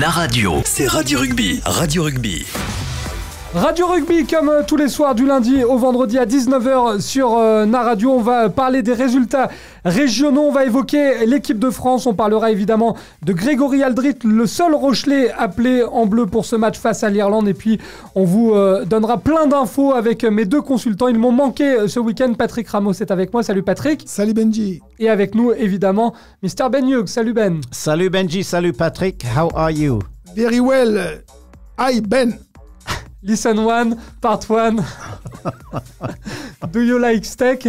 Na radio, c'est Radio Rugby. Radio Rugby. Radio Rugby, comme euh, tous les soirs du lundi au vendredi à 19h sur Naradio, euh, Na Radio, on va parler des résultats régionaux, on va évoquer l'équipe de France, on parlera évidemment de Grégory Aldrit, le seul Rochelet appelé en bleu pour ce match face à l'Irlande, et puis on vous euh, donnera plein d'infos avec mes deux consultants, ils m'ont manqué ce week-end, Patrick Ramos est avec moi, salut Patrick. Salut Benji. Et avec nous évidemment, Mr Ben salut Ben. Salut Benji, salut Patrick, how are you? Very well, hi Ben. Listen one, part one. Do you like steak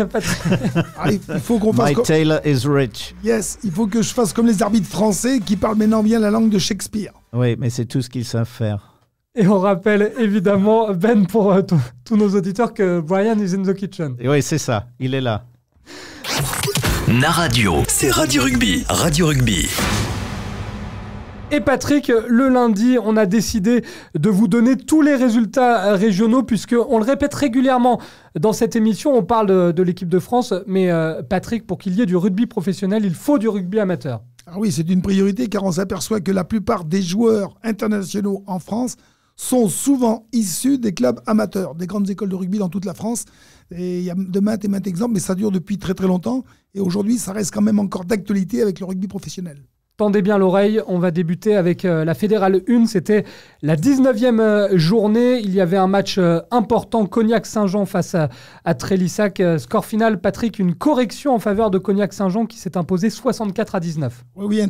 ah, Il faut qu'on fasse. My tailor is rich. Yes, il faut que je fasse comme les arbitres français qui parlent maintenant bien la langue de Shakespeare. Oui, mais c'est tout ce qu'ils savent faire. Et on rappelle évidemment, Ben, pour euh, tous nos auditeurs, que Brian is in the kitchen. Et oui, c'est ça, il est là. Na radio, c'est Radio Rugby. Radio Rugby. Et Patrick, le lundi, on a décidé de vous donner tous les résultats régionaux, puisqu'on le répète régulièrement dans cette émission, on parle de, l'équipe de France, mais euh, Patrick, pour qu'il y ait du rugby professionnel, il faut du rugby amateur. Ah oui, c'est une priorité car on s'aperçoit que la plupart des joueurs internationaux en France sont souvent issus des clubs amateurs, des grandes écoles de rugby dans toute la France. Et il y a de maintes et maintes exemples, mais ça dure depuis très très longtemps. Et aujourd'hui, ça reste quand même encore d'actualité avec le rugby professionnel. Tendez bien l'oreille, on va débuter avec euh, la Fédérale 1. C'était la 19e euh, journée. Il y avait un match euh, important, Cognac-Saint-Jean face à, Trélissac. Score final, Patrick, une correction en faveur de Cognac-Saint-Jean qui s'est imposée 64 à 19. Oui, oui une,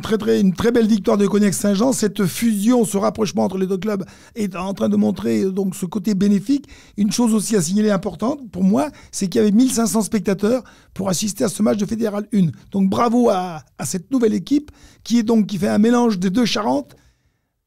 très, belle victoire de Cognac-Saint-Jean. Cette fusion, ce rapprochement entre les deux clubs est en train de montrer donc ce côté bénéfique. Une chose aussi à signaler importante pour moi, c'est qu'il y avait 1500 spectateurs pour assister à ce match de Fédérale 1. Donc bravo à cette nouvelle équipe qui est donc qui fait un mélange des deux Charentes,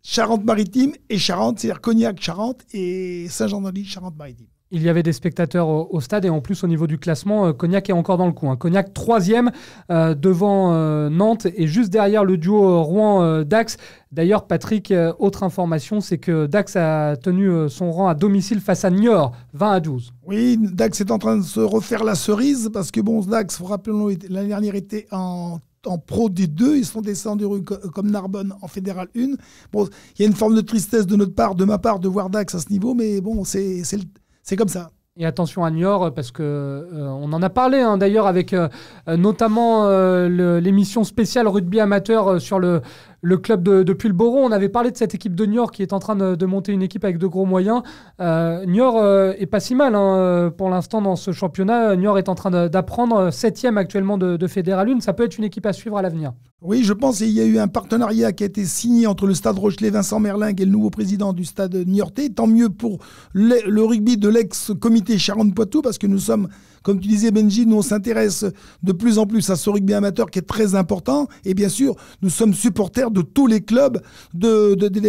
Charente-Maritime et Charente, c'est-à-dire Cognac-Charente et saint jean denis charente maritime Il y avait des spectateurs au, stade et en plus au niveau du classement, euh, Cognac est encore dans le coin. Hein. Cognac troisième euh, devant euh, Nantes et juste derrière le duo Rouen-Dax. D'ailleurs, Patrick, autre information, c'est que Dax a tenu son rang à domicile face à Niort, 20 à 12. Oui, Dax est en train de se refaire la cerise parce que bon, Dax, vous rappelons, l'année dernière était en en pro des deux, ils sont descendus comme Narbonne en fédéral 1. Bon, il y a une forme de tristesse de notre part, de ma part, de voir Dax à ce niveau, mais bon, c'est comme ça. Et attention à Niort, parce que euh, on en a parlé hein, d'ailleurs avec euh, notamment euh, l'émission spéciale rugby amateur sur le, le club de, le boron On avait parlé de cette équipe de Niort qui est en train de, monter une équipe avec de gros moyens. Euh, Niort euh, est pas si mal hein, euh, pour l'instant dans ce championnat. Niort est en train d'apprendre, euh, septième actuellement de, de Ça peut être une équipe à suivre à l'avenir. Oui, je pense. Et il y a eu un partenariat qui a été signé entre le Stade Rochelet, Vincent Merlin, et le nouveau président du Stade Niortais. Tant mieux pour le, rugby de l'ex-comité Charente-Poitou, parce que nous sommes, comme tu disais Benji, nous on s'intéresse de plus en plus à ce rugby amateur qui est très important. Et bien sûr, nous sommes supporters de de tous les clubs de, de, du,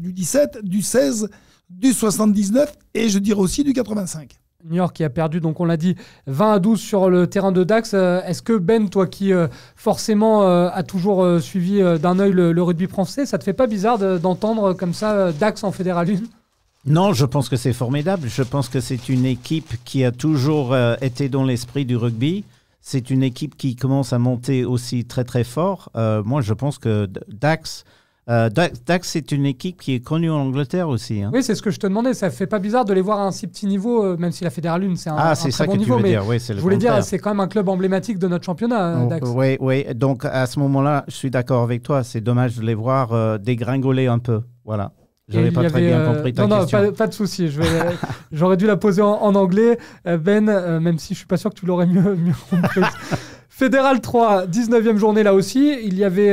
du 17, du 16, du 79 et je dirais aussi du 85. New York qui a perdu, donc on l'a dit, 20 à 12 sur le terrain de Dax. Euh, est-ce que Ben, toi qui euh, forcément euh, a toujours suivi d'un œil le, rugby français, ça te fait pas bizarre d'entendre comme ça Dax en fédéral non, je pense que c'est formidable. Je pense que c'est une équipe qui a toujours été dans l'esprit du rugby c'est une équipe qui commence à monter aussi très très fort. Euh, moi, je pense que euh, Dax, Dax, c'est une équipe qui est connue en Angleterre aussi. Hein. Oui, c'est ce que je te demandais. Ça fait pas bizarre de les voir à un si petit niveau, euh, même si la Fédérale 1, c'est un, c'est bon niveau. dire. je voulais dire, c'est quand même un club emblématique de notre championnat, hein, oh, Dax. Oui, oui. Donc à ce moment-là, je suis d'accord avec toi. C'est dommage de les voir dégringoler un peu. Voilà. J'avais pas très bien euh, compris pas, de souci. J'aurais dû la poser en, anglais, euh, Ben, euh, même si je suis pas sûr que tu l'aurais mieux, compris. Fédéral 3, 19e journée là aussi. Il y avait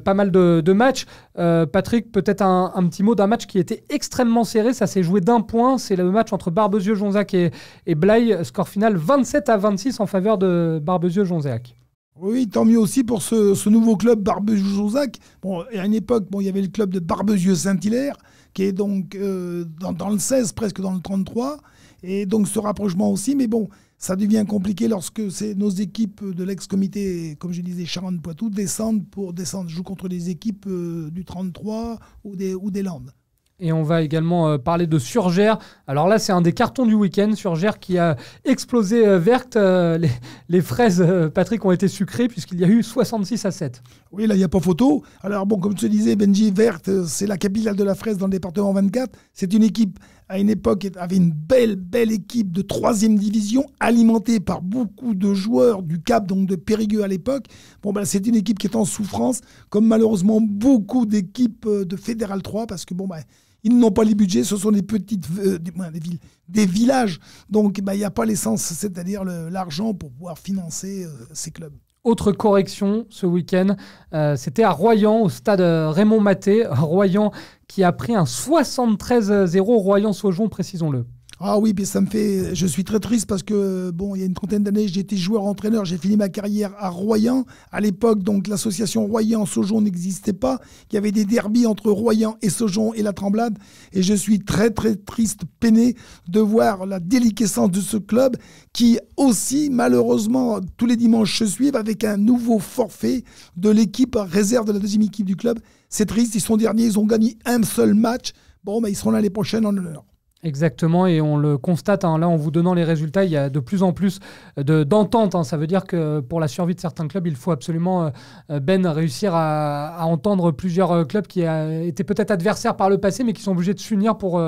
pas mal de, matchs. Patrick, peut-être un, petit mot d'un match qui était extrêmement serré. Ça s'est joué d'un point. C'est le match entre Barbezieux-Jonzac et, et Blaye. Score final 27 à 26 en faveur de Barbezieux-Jonzac. Oui, tant mieux aussi pour ce, nouveau club barbezieux josac Bon, à une époque, bon, il y avait le club de Barbezieux-Saint-Hilaire, qui est donc euh, dans, le 16, presque dans le 33. Et donc ce rapprochement aussi, mais bon, ça devient compliqué lorsque c'est nos équipes de l'ex-comité, comme je disais, Charente-Poitou, descendent pour descendre, jouent contre des équipes euh, du 33 ou des, ou des Landes. Et on va également euh, parler de Surgère. Alors là, c'est un des cartons du week-end. Surgère qui a explosé euh, verte. Euh, les, fraises, Patrick, ont été sucrées puisqu'il y a eu 66 à 7. Oui, là, il n'y a pas photo. Alors bon, comme tu disais, Benji, verte, c'est la capitale de la fraise dans le département 24. C'est une équipe, à une époque, avait une belle, belle équipe de troisième division alimentée par beaucoup de joueurs du Cap, donc de Périgueux à l'époque. Bon, ben, c'est une équipe qui est en souffrance, comme malheureusement beaucoup d'équipes de Fédéral 3 parce que bon, ben, ils n'ont pas les budgets, ce sont des petites euh, des, villes, des villages. Donc bah, il n'y a pas l'essence, c'est-à-dire l'argent pour pouvoir financer euh, ces clubs. Autre correction ce week-end, euh, c'était à Royan, au stade Raymond Maté. Royan qui a pris un 73-0, Royan-Saujon, précisons-le. Ah oui, mais ça me fait. Je suis très triste parce que, bon, il y a une trentaine d'années, j'étais joueur-entraîneur. J'ai fini ma carrière à Royan. À l'époque, donc, l'association Royan-Saujon n'existait pas. Il y avait des derbies entre Royan et Sojon et la Tremblade. Et je suis très, très triste, peiné de voir la déliquescence de ce club qui aussi, malheureusement, tous les dimanches se suivent avec un nouveau forfait de l'équipe réserve de la deuxième équipe du club. C'est triste. Ils sont derniers. Ils ont gagné un seul match. Bon, mais ben, ils seront l'année prochaine en honneur. Exactement, et on le constate, hein. là en vous donnant les résultats, il y a de plus en plus d'entente. Hein. ça veut dire que pour la survie de certains clubs, il faut absolument, euh, euh, Ben, réussir à, entendre plusieurs euh, clubs qui étaient peut-être adversaires par le passé, mais qui sont obligés de s'unir pour,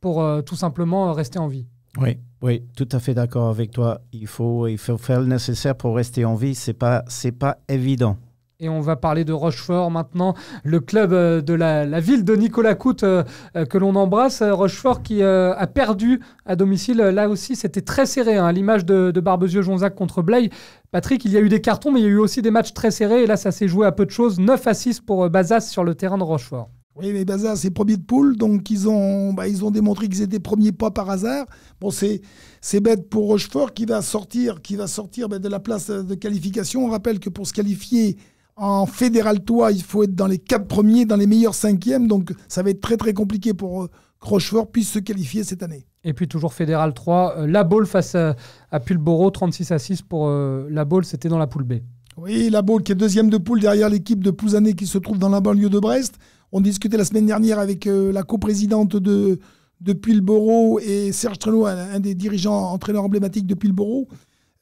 pour tout simplement rester en vie. Oui, oui, tout à fait d'accord avec toi. Il faut, il faut faire le nécessaire pour rester en vie. Ce n'est c'est pas évident. Et on va parler de Rochefort maintenant, le club euh, de la, ville de Nicolas Coute euh, euh, que l'on embrasse. Rochefort qui a perdu à domicile. Là aussi, c'était très serré. Hein, L'image de, de Barbezieux-Jonzac contre Blaye. Patrick, il y a eu des cartons, mais il y a eu aussi des matchs très serrés. Et là, ça s'est joué à peu de choses. 9 à 6 pour Bazas sur le terrain de Rochefort. Oui, mais Bazas c'est premier de poule, donc ils ont, bah, ils ont démontré qu'ils étaient premiers pas par hasard. Bon, c'est, c'est bête pour Rochefort qui va sortir, qui va sortir bah, de la place de qualification. On rappelle que pour se qualifier en Fédéral 3, il faut être dans les quatre premiers, dans les meilleurs cinquièmes. Donc, ça va être très, très compliqué pour que euh, Rochefort puisse se qualifier cette année. Et puis toujours Fédéral 3, euh, la Baule face à, à, 36 à 6 pour euh, la Baule, c'était dans la poule B. Oui, la Baule qui est deuxième de poule derrière l'équipe de Pouzané qui se trouve dans la banlieue de Brest. On discutait la semaine dernière avec la coprésidente de, de et Serge Trenot, un, des dirigeants entraîneurs emblématiques de Pulboro.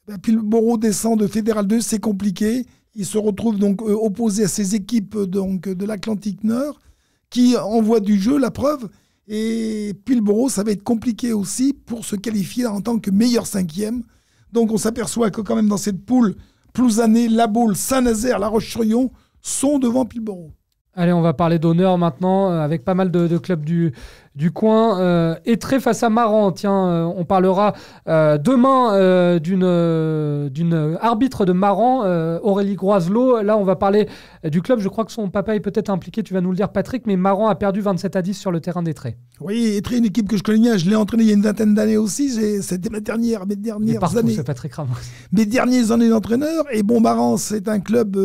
Ben, le descend de Fédéral 2, c'est compliqué il se retrouve donc euh, opposé à ses équipes euh, donc, de l'Atlantique Nord qui envoient du jeu, la preuve. Et Pilboro, ça va être compliqué aussi pour se qualifier en tant que meilleur cinquième. Donc on s'aperçoit que quand même dans cette poule, Plouzané, La Baule, Saint-Nazaire, La roche sur sont devant Pilboro. Allez, on va parler d'honneur maintenant euh, avec pas mal de clubs du, du coin Etré euh, très face à Maran. Tiens, euh, on parlera euh, demain d'une, d'une arbitre de Maran, Aurélie Groiselot. Là, on va parler du club. Je crois que son papa est peut-être impliqué, tu vas nous le dire, Patrick, mais Maran a perdu 27 à 10 sur le terrain d'Étré. Oui, très une équipe que je connais bien. Je l'ai entraîné il y a une vingtaine d'années aussi. c'était ma dernière, mes dernières partout, années. Patrick Ramos. Mes dernières années d'entraîneur. Et bon, Maran, c'est un club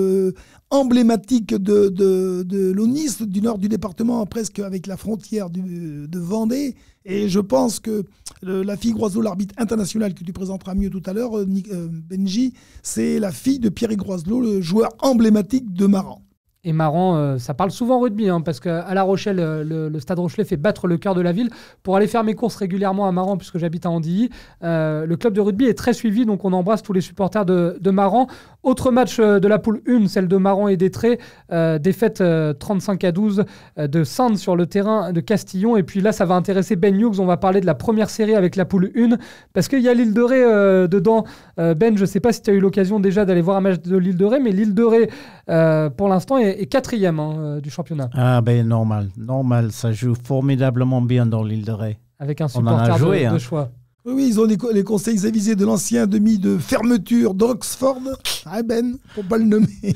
emblématique de, de, l'ONIS, du nord du département, presque avec la frontière de Vendée. Et je pense que la fille Groiseau, l'arbitre international que tu présenteras mieux tout à l'heure, euh, euh, Benji, c'est la fille de Pierre Groiselot, le joueur emblématique de Maran. Et marrant, euh, ça parle souvent rugby, hein, parce qu'à La Rochelle, euh, le, Stade Rochelet fait battre le cœur de la ville. Pour aller faire mes courses régulièrement à Maran, puisque j'habite à Andilly, euh, le club de rugby est très suivi, donc on embrasse tous les supporters de, de Maran. Autre match de la poule 1, celle de Maran et d'Étré, défaite 35 à 12 de Sand sur le terrain de Castillon. Et puis là, ça va intéresser Ben Hughes, on va parler de la première série avec la poule 1, parce qu'il y a l'île de Ré dedans. ben, je ne sais pas si tu as eu l'occasion déjà d'aller voir un match de l'île de Ré, mais l'île de Ré, pour l'instant, est et quatrième hein, euh, du championnat. Ah ben normal, normal, ça joue formidablement bien dans l'île de Ré. Avec un supporter hein. de, choix. Oui, ils ont les, conseils avisés de l'ancien demi de fermeture d'Oxford, ah ben, pour pas le nommer.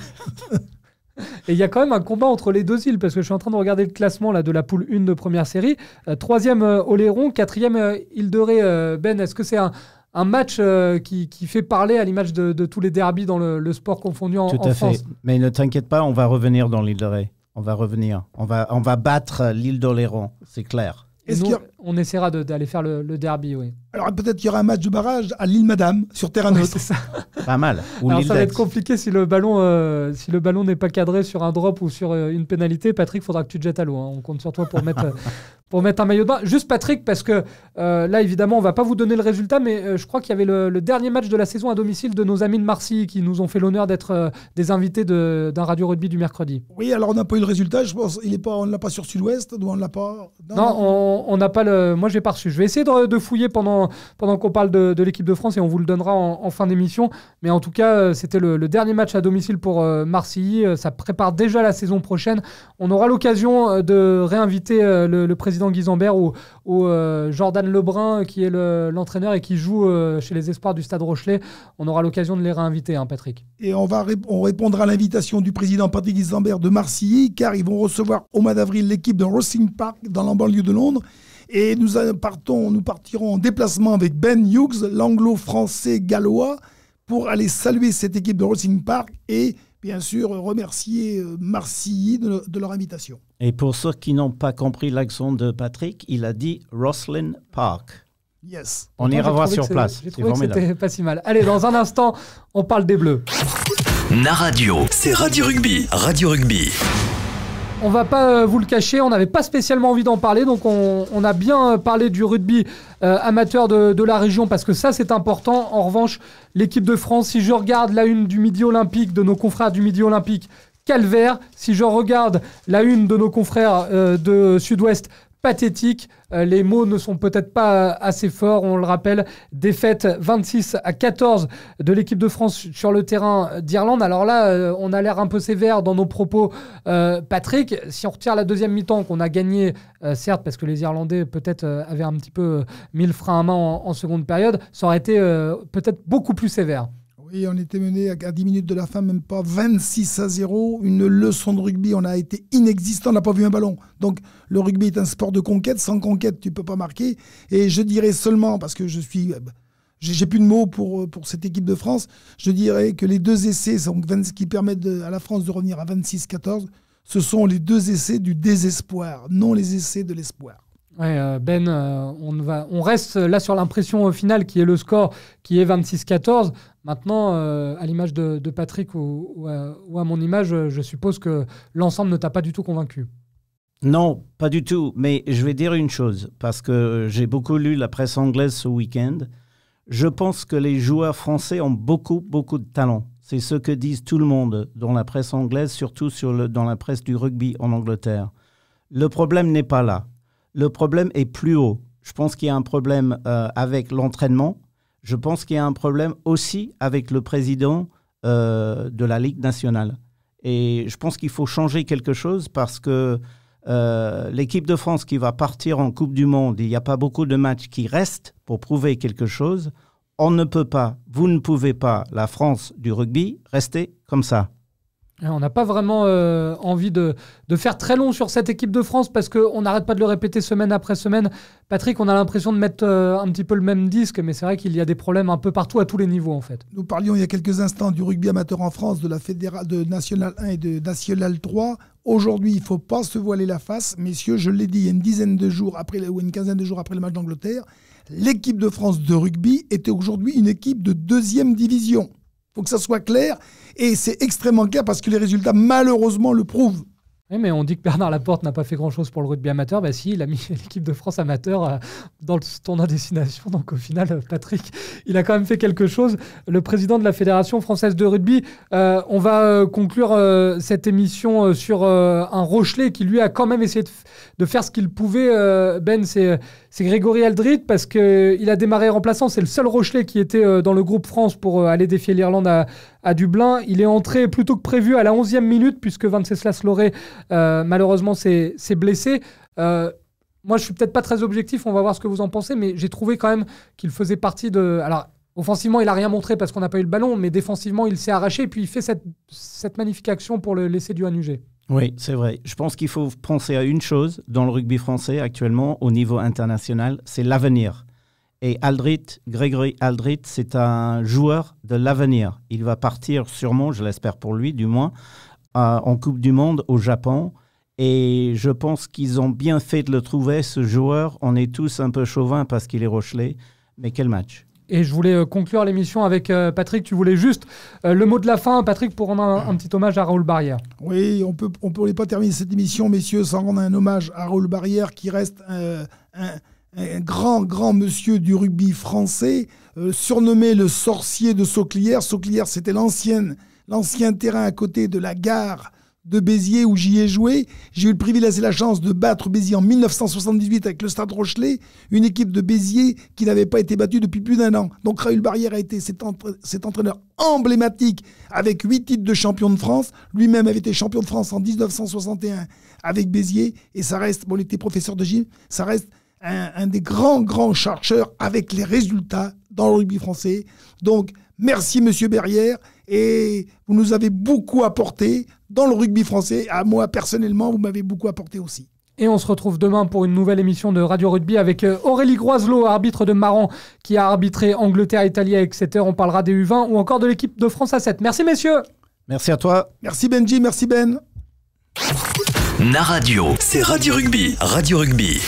Et il y a quand même un combat entre les deux îles, parce que je suis en train de regarder le classement là, de la poule 1 de première série. Euh, troisième, euh, Oléron. Quatrième, Île de Ré. ben, est-ce que c'est un, un match euh, qui, fait parler à l'image de, tous les derbys dans le, sport confondu en, Tout à fait. France. Mais ne t'inquiète pas, on va revenir dans l'île de Ré. On va revenir. On va, on va battre l'île d'Oléron, c'est clair. On essaiera d'aller faire le, derby, oui. Alors peut-être qu'il y aura un match de barrage à l'île Madame sur terrain neutre. pas mal. ça va être compliqué si le ballon euh, si le ballon n'est pas cadré sur un drop ou sur euh, une pénalité. Patrick, il faudra que tu te jettes à l'eau. Hein. On compte sur toi pour mettre pour mettre un maillot de bain. Juste Patrick, parce que euh, là, évidemment, on va pas vous donner le résultat, mais euh, je crois qu'il y avait le, dernier match de la saison à domicile de nos amis de Marseille, qui nous ont fait l'honneur d'être euh, des invités d'un radio rugby du mercredi. Oui, alors on n'a pas eu le résultat, je pense. Il est pas, on ne l'a pas sur Sud-Ouest, on l'a pas. Non, on n'a pas le. Moi, j'ai pas reçu. Je vais essayer de, fouiller pendant, pendant qu'on parle de, l'équipe de France et on vous le donnera en, fin d'émission. Mais en tout cas, c'était le, dernier match à domicile pour Marseille, Ça prépare déjà la saison prochaine. On aura l'occasion de réinviter le président Guy ou, euh, Jordan Lebrun, qui est l'entraîneur et qui joue euh, chez les Espoirs du Stade Rochelet. On aura l'occasion de les réinviter, hein, Patrick. Et on va répondra à l'invitation du président Patrick Guisambert de Marseille car ils vont recevoir au mois d'avril l'équipe de Racing Park dans la banlieue de Londres. Et nous, euh, partons, nous partirons en déplacement avec Ben Hughes, l'anglo-français gallois, pour aller saluer cette équipe de Racing Park et bien sûr, remercier euh, Marcy de, leur invitation. Et pour ceux qui n'ont pas compris l'accent de Patrick, il a dit Roslyn Park. Yes. On ira voir sur place. c'était pas si mal. Allez, dans un instant, on parle des Bleus. Na Radio, c'est Radio Rugby. Radio Rugby. On va pas euh, vous le cacher, on n'avait pas spécialement envie d'en parler, donc on, a bien euh, parlé du rugby euh, amateur de, la région parce que ça c'est important. En revanche, l'équipe de France, si je regarde la une du Midi Olympique, de nos confrères du Midi Olympique, calvaire. Si je regarde la une de nos confrères de Sud-Ouest, pathétique. Euh, les mots ne sont peut-être pas euh, assez forts. On le rappelle, défaite 26 à 14 de l'équipe de France sur le terrain d'Irlande. Alors là, euh, on a l'air un peu sévère dans nos propos, Patrick. Si on retire la deuxième mi-temps qu'on a gagné, certes, parce que les Irlandais peut-être avaient un petit peu mis le frein à main en seconde période, ça aurait été peut-être beaucoup plus sévère et on était mené à 10 minutes de la fin, même pas 26 à 0. Une leçon de rugby, on a été inexistant, on n'a pas vu un ballon. Donc le rugby est un sport de conquête, sans conquête tu peux pas marquer. Et je dirais seulement, parce que je suis, euh, j'ai plus de mots pour, euh, pour cette équipe de France, je dirais que les deux essais qui permettent à la France de revenir à 26-14, ce sont les deux essais du désespoir, non les essais de l'espoir. Euh, ben, euh, on, va, on reste là sur l'impression finale qui est le score, qui est 26-14. Maintenant, euh, à l'image de, Patrick ou, à, mon image, je suppose que l'ensemble ne t'a pas du tout convaincu. Non, pas du tout. Mais je vais dire une chose, parce que j'ai beaucoup lu la presse anglaise ce week-end. Je pense que les joueurs français ont beaucoup, beaucoup de talent. C'est ce que disent tout le monde dans la presse anglaise, surtout dans la presse du rugby en Angleterre. Le problème n'est pas là le problème est plus haut. Je pense qu'il y a un problème euh, avec l'entraînement. Je pense qu'il y a un problème aussi avec le président euh, de la Ligue nationale. Et je pense qu'il faut changer quelque chose parce que euh, l'équipe de France qui va partir en Coupe du Monde, il n'y a pas beaucoup de matchs qui restent pour prouver quelque chose. On ne peut pas, vous ne pouvez pas, la France du rugby, rester comme ça. Hein, on n'a pas vraiment euh, envie de, faire très long sur cette équipe de France parce qu'on n'arrête pas de le répéter semaine après semaine. Patrick, on a l'impression de mettre euh, un petit peu le même disque, mais c'est vrai qu'il y a des problèmes un peu partout à tous les niveaux en fait. Nous parlions il y a quelques instants du rugby amateur en France, de la fédérale de National 1 et de National 3. Aujourd'hui, il ne faut pas se voiler la face. Messieurs, je l'ai dit il y a une dizaine de jours après, ou une quinzaine de jours après le match d'Angleterre, l'équipe de France de rugby était aujourd'hui une équipe de deuxième division faut que ça soit clair. Et c'est extrêmement clair parce que les résultats, malheureusement, le prouvent. Oui, mais on dit que Bernard Laporte n'a pas fait grand-chose pour le rugby amateur. Ben si, il a mis l'équipe de France amateur euh, dans le tournoi destination. Donc au final, euh, Patrick, il a quand même fait quelque chose. Le président de la Fédération française de rugby, euh, on va conclure cette émission sur un Rochelet qui lui a quand même essayé de faire ce qu'il pouvait. ben, c'est c'est Grégory Aldrit parce qu'il a démarré remplaçant. C'est le seul Rochelet qui était euh, dans le groupe France pour euh, aller défier l'Irlande à, Dublin. Il est entré plutôt que prévu à la 11e minute puisque Venceslas Loré, euh, malheureusement, s'est blessé. moi, je suis peut-être pas très objectif, on va voir ce que vous en pensez, mais j'ai trouvé quand même qu'il faisait partie de. Alors, offensivement, il a rien montré parce qu'on n'a pas eu le ballon, mais défensivement, il s'est arraché et puis il fait cette, magnifique action pour le laisser du à oui, c'est vrai. Je pense qu'il faut penser à une chose dans le rugby français actuellement au niveau international, c'est l'avenir. Et Aldrit, Gregory Aldrit, c'est un joueur de l'avenir. Il va partir sûrement, je l'espère pour lui du moins, en Coupe du Monde au Japon. Et je pense qu'ils ont bien fait de le trouver, ce joueur. On est tous un peu chauvin parce qu'il est Rochelet. Mais quel match et je voulais euh, conclure l'émission avec euh, Patrick. Tu voulais juste euh, le mot de la fin, Patrick, pour rendre un, petit hommage à Raoul Barrière. Oui, on peut, on pas terminer cette émission, messieurs, sans rendre un hommage à Raoul Barrière, qui reste un, grand, grand monsieur du rugby français, surnommé le sorcier de Sauclière. Sauclière, c'était l'ancien terrain à côté de la gare de Béziers où j'y ai joué. J'ai eu le privilège et la chance de battre Béziers en 1978 avec le Stade Rochelet, une équipe de Béziers qui n'avait pas été battue depuis plus d'un an. Donc Raoul Barrière a été cet, entraîneur emblématique avec huit titres de champion de France. Lui-même avait été champion de France en 1961 avec Béziers et ça reste, bon, il était professeur de gym, ça reste un, des grands, grands chercheurs avec les résultats dans le rugby français. Donc, merci Monsieur Berrière et vous nous avez beaucoup apporté dans le rugby français. À moi, personnellement, vous m'avez beaucoup apporté aussi. Et on se retrouve demain pour une nouvelle émission de Radio Rugby avec euh, Aurélie Groiselot, arbitre de Maran, qui a arbitré Angleterre-Italie etc. On parlera des U20 ou encore de l'équipe de France à 7. Merci messieurs. Merci à toi. Merci Benji, merci Ben. Na Radio, c'est Radio Rugby. Radio Rugby.